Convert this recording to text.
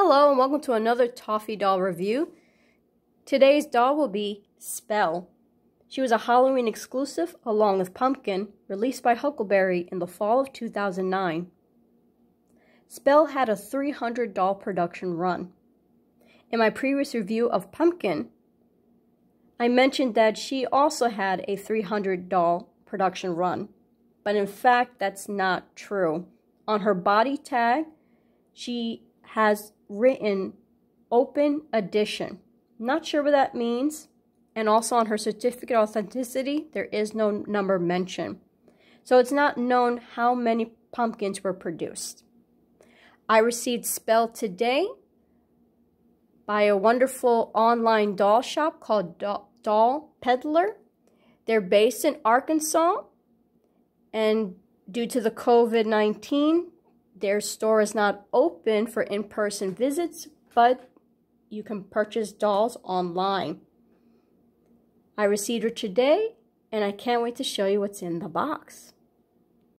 Hello and welcome to another Toffee doll review. Today's doll will be Spell. She was a Halloween exclusive along with Pumpkin, released by Huckleberry in the fall of 2009. Spell had a 300 doll production run. In my previous review of Pumpkin, I mentioned that she also had a 300 doll production run, but in fact that's not true. On her body tag, she has written open edition. Not sure what that means. And also on her certificate of authenticity, there is no number mentioned. So it's not known how many pumpkins were produced. I received Spell Today by a wonderful online doll shop called Doll Peddler. They're based in Arkansas. And due to the COVID 19 their store is not open for in-person visits, but you can purchase dolls online. I received her today, and I can't wait to show you what's in the box.